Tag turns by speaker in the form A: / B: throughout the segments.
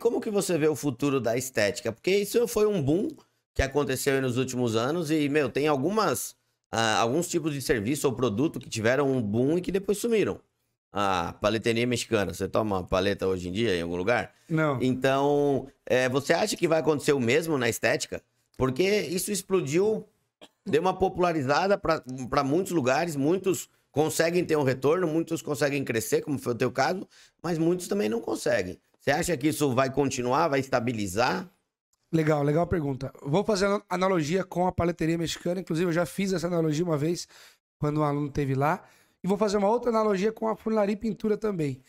A: Como que você vê o futuro da estética? Porque isso foi um boom que aconteceu nos últimos anos e, meu, tem algumas ah, alguns tipos de serviço ou produto que tiveram um boom e que depois sumiram. A paletaria mexicana, você toma uma paleta hoje em dia em algum lugar? Não. Então, é, você acha que vai acontecer o mesmo na estética? Porque isso explodiu, deu uma popularizada para muitos lugares, muitos conseguem ter um retorno, muitos conseguem crescer, como foi o teu caso, mas muitos também não conseguem. Você acha que isso vai continuar, vai estabilizar?
B: Legal, legal pergunta. Vou fazer analogia com a paleteria mexicana. Inclusive, eu já fiz essa analogia uma vez quando um aluno teve lá. E vou fazer uma outra analogia com a funilaria e pintura também.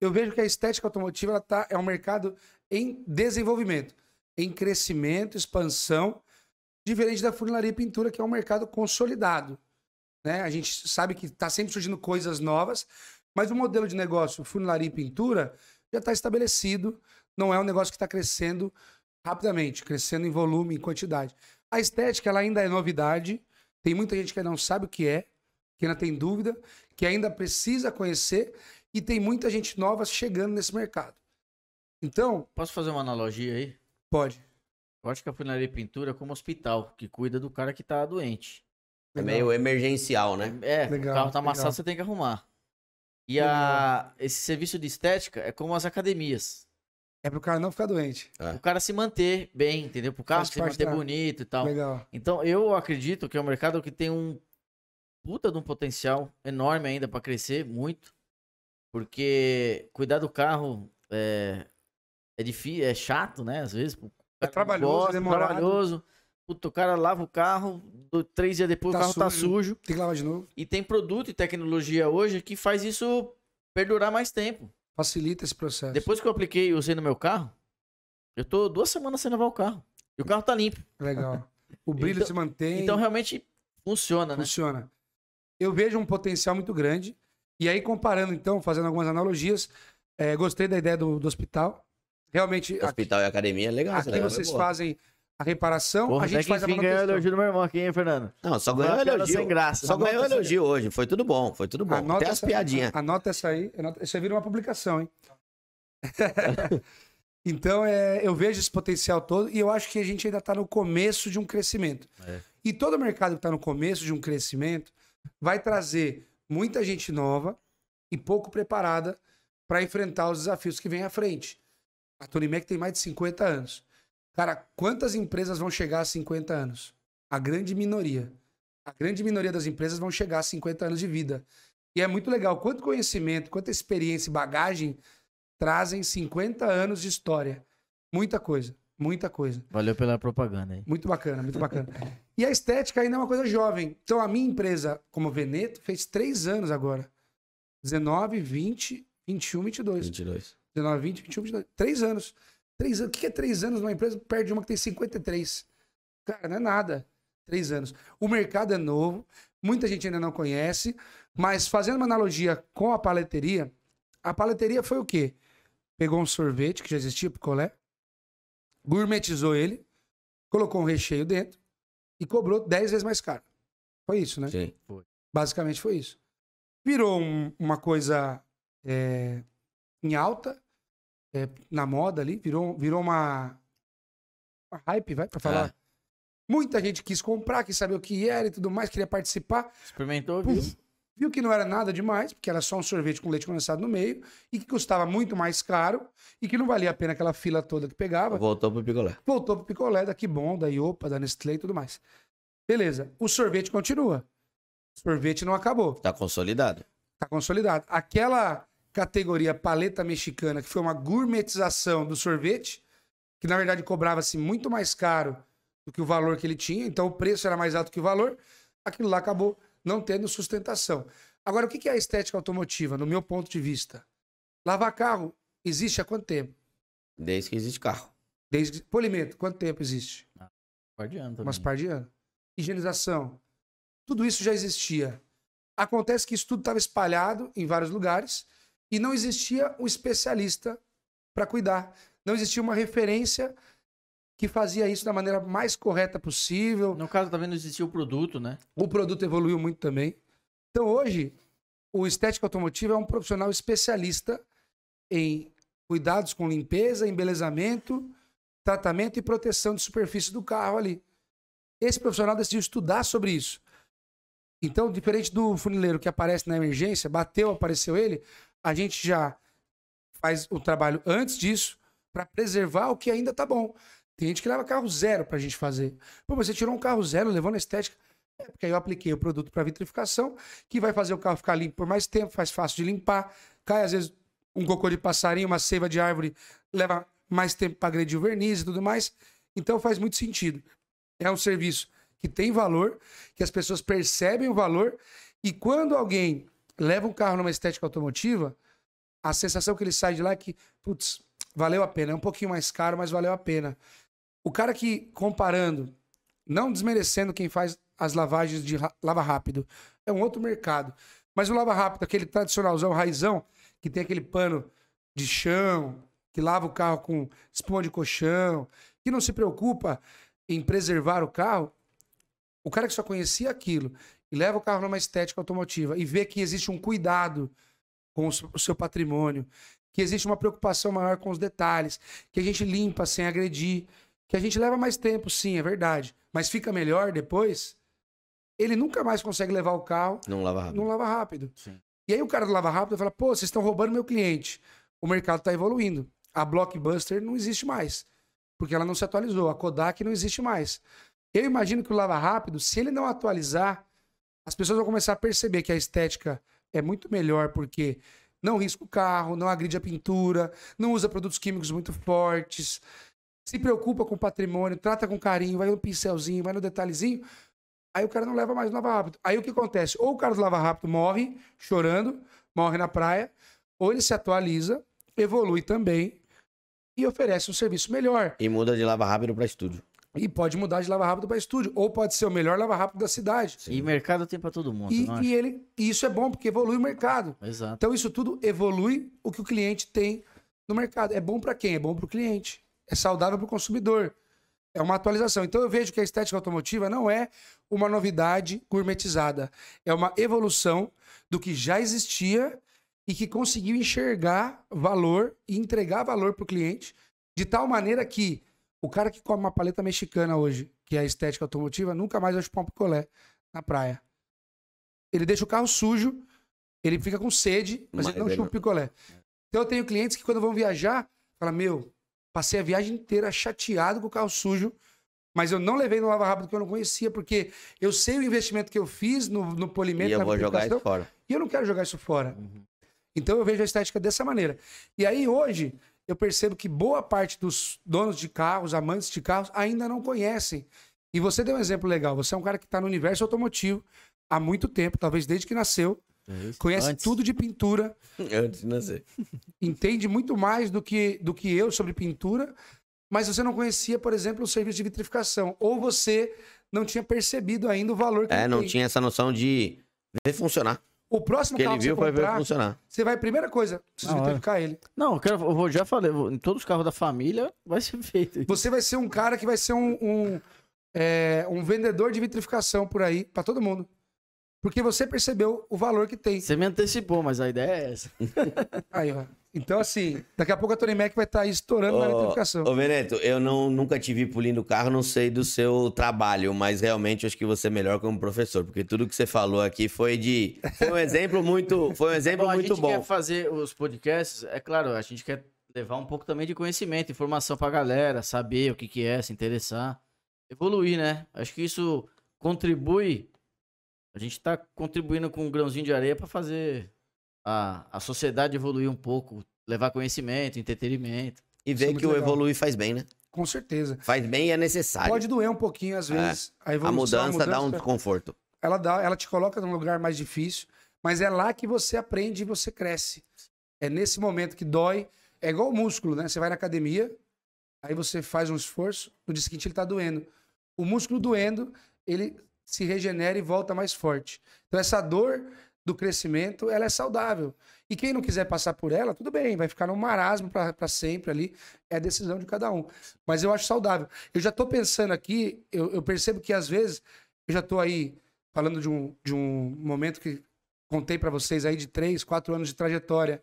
B: Eu vejo que a estética automotiva ela tá, é um mercado em desenvolvimento, em crescimento, expansão, diferente da funilaria e pintura, que é um mercado consolidado. Né? A gente sabe que está sempre surgindo coisas novas, mas o modelo de negócio funilaria e pintura já está estabelecido, não é um negócio que está crescendo rapidamente, crescendo em volume, em quantidade. A estética ela ainda é novidade, tem muita gente que ainda não sabe o que é, que ainda tem dúvida, que ainda precisa conhecer e tem muita gente nova chegando nesse mercado. Então.
C: Posso fazer uma analogia aí? Pode. Eu acho que a funilaria pintura é como hospital, que cuida do cara que tá doente. Legal. É meio emergencial, né? É, legal, o carro tá amassado, legal. você tem que arrumar. E a, esse serviço de estética é como as academias.
B: É pro cara não ficar doente. É.
C: O cara se manter bem, entendeu? Pro cara se manter da... bonito e tal. Legal. Então, eu acredito que é um mercado que tem um puta de um potencial enorme ainda para crescer, muito. Porque cuidar do carro eh, é, é difícil, é chato, né? Às vezes. É trabalhoso, gosta, é demorado. Trabalhoso. Puta, o cara
B: lava o carro, três dias depois tá o carro tá sujo, tá sujo. Tem que lavar de novo.
C: E tem produto e tecnologia hoje que faz isso perdurar mais tempo.
B: Facilita esse processo.
C: Depois que eu apliquei, usei no meu carro, eu tô duas semanas sem lavar o carro. E o carro tá limpo. Legal. O brilho então, se mantém. Então
B: realmente funciona, funciona. né? Funciona. Eu vejo um potencial muito grande. E aí, comparando, então, fazendo algumas analogias, é, gostei da ideia do, do hospital. Realmente. Hospital aqui, e academia é legal. Aqui vocês é fazem a reparação, Porra, a gente faz a manutenção. ganhou o elogio do meu irmão aqui, hein, Fernando? Não, só ganhou elogio. Sem graça. Só ganhou elogio
A: aí. hoje. Foi tudo bom, foi tudo bom. Anota Até essa, as piadinhas.
B: Anota essa aí. Anota, isso aí vira uma publicação, hein? então, é, eu vejo esse potencial todo e eu acho que a gente ainda está no começo de um crescimento. É. E todo mercado que está no começo de um crescimento vai trazer muita gente nova e pouco preparada para enfrentar os desafios que vem à frente. A Tony Mac tem mais de 50 anos. Cara, quantas empresas vão chegar a 50 anos? A grande minoria. A grande minoria das empresas vão chegar a 50 anos de vida. E é muito legal quanto conhecimento, quanta experiência e bagagem trazem 50 anos de história. Muita coisa, muita coisa. Valeu pela propaganda aí. Muito bacana, muito bacana. e a estética ainda é uma coisa jovem. Então a minha empresa, como Veneto, fez três anos agora. 19, 20, 21, 22. 22. 19, 20, 21, 22. Três anos. Três anos. O que é três anos numa empresa? Perde uma que tem 53. Cara, não é nada. Três anos. O mercado é novo, muita gente ainda não conhece, mas fazendo uma analogia com a paleteria, a paleteria foi o quê? Pegou um sorvete que já existia, picolé, gourmetizou ele, colocou um recheio dentro e cobrou 10 vezes mais caro. Foi isso, né? Sim, foi. Basicamente foi isso. Virou um, uma coisa é, em alta, é, na moda ali, virou, virou uma, uma hype, vai, pra falar. É. Muita gente quis comprar, quis saber o que era e tudo mais, queria participar. Experimentou, viu? Puf, viu que não era nada demais, porque era só um sorvete com leite condensado no meio, e que custava muito mais caro, e que não valia a pena aquela fila toda que pegava. Voltou pro picolé. Voltou pro picolé, da Que Bom, da Iopa, da Nestlé e tudo mais. Beleza, o sorvete continua. O sorvete não acabou. Tá consolidado. Tá consolidado. Aquela categoria paleta mexicana, que foi uma gourmetização do sorvete, que na verdade cobrava-se muito mais caro do que o valor que ele tinha, então o preço era mais alto que o valor, aquilo lá acabou não tendo sustentação. Agora, o que é a estética automotiva, no meu ponto de vista? Lavar carro existe há quanto tempo? Desde que existe carro. Desde que... Polimento, quanto tempo existe? Um ah, par de ano também. Umas par de anos. Higienização. Tudo isso já existia. Acontece que isso tudo estava espalhado em vários lugares e não existia um especialista para cuidar. Não existia uma referência que fazia isso da maneira mais correta possível. No caso também não existia o produto, né? O produto evoluiu muito também. Então hoje, o estético automotivo é um profissional especialista em cuidados com limpeza, embelezamento, tratamento e proteção de superfície do carro ali. Esse profissional decidiu estudar sobre isso. Então, diferente do funileiro que aparece na emergência, bateu, apareceu ele, a gente já faz o trabalho antes disso para preservar o que ainda tá bom. Tem gente que leva carro zero para a gente fazer. Pô, você tirou um carro zero, levou na estética. É porque aí eu apliquei o produto para vitrificação, que vai fazer o carro ficar limpo por mais tempo, faz fácil de limpar. Cai, às vezes, um cocô de passarinho, uma seiva de árvore, leva mais tempo para agredir o verniz e tudo mais. Então faz muito sentido. É um serviço que tem valor, que as pessoas percebem o valor, e quando alguém leva um carro numa estética automotiva, a sensação que ele sai de lá é que, putz, valeu a pena. É um pouquinho mais caro, mas valeu a pena. O cara que, comparando, não desmerecendo quem faz as lavagens de lava rápido, é um outro mercado. Mas o lava rápido, aquele tradicionalzão, raizão, que tem aquele pano de chão, que lava o carro com espuma de colchão, que não se preocupa em preservar o carro, o cara que só conhecia aquilo e leva o carro numa estética automotiva e vê que existe um cuidado com o seu patrimônio, que existe uma preocupação maior com os detalhes, que a gente limpa sem agredir, que a gente leva mais tempo, sim, é verdade, mas fica melhor depois. Ele nunca mais consegue levar o carro. Não lava rápido. Não lava rápido. Sim. E aí o cara do lava rápido fala: pô, vocês estão roubando meu cliente. O mercado está evoluindo. A Blockbuster não existe mais, porque ela não se atualizou. A Kodak não existe mais. Eu imagino que o lava rápido, se ele não atualizar, as pessoas vão começar a perceber que a estética é muito melhor porque não risca o carro, não agride a pintura, não usa produtos químicos muito fortes, se preocupa com o patrimônio, trata com carinho, vai no pincelzinho, vai no detalhezinho. Aí o cara não leva mais o lava rápido. Aí o que acontece? Ou o cara do lava rápido morre chorando, morre na praia, ou ele se atualiza, evolui também e oferece um serviço melhor. E muda de lava rápido para estúdio. E pode mudar de lava rápido para estúdio, ou pode ser o melhor lava rápido da cidade. Sim. E mercado tem para todo mundo. E, e ele, e isso é bom porque evolui o mercado. Exato. Então isso tudo evolui o que o cliente tem no mercado. É bom para quem? É bom para o cliente. É saudável para o consumidor. É uma atualização. Então eu vejo que a estética automotiva não é uma novidade gourmetizada. É uma evolução do que já existia e que conseguiu enxergar valor e entregar valor para o cliente de tal maneira que o cara que come uma paleta mexicana hoje, que é estética automotiva, nunca mais vai chupar um picolé na praia. Ele deixa o carro sujo, ele fica com sede, mas, mas ele não chupa um picolé. Então eu tenho clientes que quando vão viajar, falam, meu, passei a viagem inteira chateado com o carro sujo, mas eu não levei no Lava Rápido que eu não conhecia, porque eu sei o investimento que eu fiz no, no polimento. E eu vou jogar isso fora. E eu não quero jogar isso fora. Uhum. Então eu vejo a estética dessa maneira. E aí hoje, eu percebo que boa parte dos donos de carros, amantes de carros, ainda não conhecem. E você deu um exemplo legal. Você é um cara que está no universo automotivo há muito tempo, talvez desde que nasceu. É conhece Antes. tudo de pintura. Antes de nascer. Entende muito mais do que, do que eu sobre pintura, mas você não conhecia, por exemplo, o serviço de vitrificação. Ou você não tinha percebido ainda o valor que É, não tem. tinha
A: essa noção de ver funcionar.
B: O próximo que carro ele viu que você comprar, vai funcionar. Você vai, primeira coisa, precisa ah, vitrificar é. ele. Não, eu, quero, eu já falei, em todos os carros da família vai ser feito. Você vai ser um cara que vai ser um, um, é, um vendedor de vitrificação por aí, para todo mundo. Porque você percebeu o valor que tem. Você me antecipou, mas a ideia é essa. aí, ó. Então, assim, daqui a pouco a Tony Mac vai estar tá estourando na eletrificação.
A: Ô, Veneto, eu não, nunca te vi pulindo o carro, não sei do seu trabalho, mas realmente acho que você é melhor como professor, porque tudo que você falou aqui foi de. Foi um exemplo muito. Foi um exemplo bom, muito bom. A gente quer
C: fazer os podcasts, é claro, a gente quer levar um pouco também de conhecimento, informação pra galera, saber o que, que é, se interessar. Evoluir, né? Acho que isso contribui. A gente tá contribuindo com um grãozinho de areia para fazer a, a sociedade evoluir um pouco, levar conhecimento, entretenimento. E ver é que legal. o evoluir faz bem, né?
B: Com certeza. Faz bem e é necessário. Pode doer um pouquinho, às é. vezes. É. A, evolução, a, mudança, a mudança dá um
A: desconforto.
B: Ela dá, ela te coloca num lugar mais difícil, mas é lá que você aprende e você cresce. É nesse momento que dói. É igual o músculo, né? Você vai na academia, aí você faz um esforço, no dia seguinte ele tá doendo. O músculo doendo, ele se regenera e volta mais forte. Então essa dor do crescimento, ela é saudável. E quem não quiser passar por ela, tudo bem, vai ficar no marasmo para sempre ali. É a decisão de cada um. Mas eu acho saudável. Eu já estou pensando aqui, eu, eu, percebo que às vezes eu já estou aí falando de um, de um momento que contei para vocês aí de três, quatro anos de trajetória.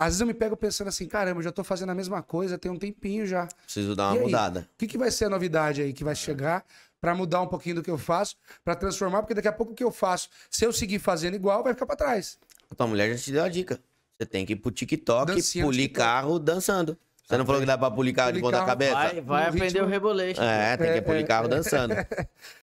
B: Às vezes eu me pego pensando assim, caramba, eu já tô fazendo a mesma coisa, tem um tempinho já.
A: Preciso dar uma e mudada.
B: O que, que vai ser a novidade aí que vai é. chegar para mudar um pouquinho do que eu faço, para transformar? Porque daqui a pouco o que eu faço, se eu seguir fazendo igual, vai ficar para trás. A tua mulher já te deu a dica.
A: Você tem que ir pro TikTok, Dancinha polir carro dançando. Você não falou que dá pra pulir carro de ponta cabeça? Vai, vai aprender ritmo. o rebolation. É, tem que é, carro é, é. dançando.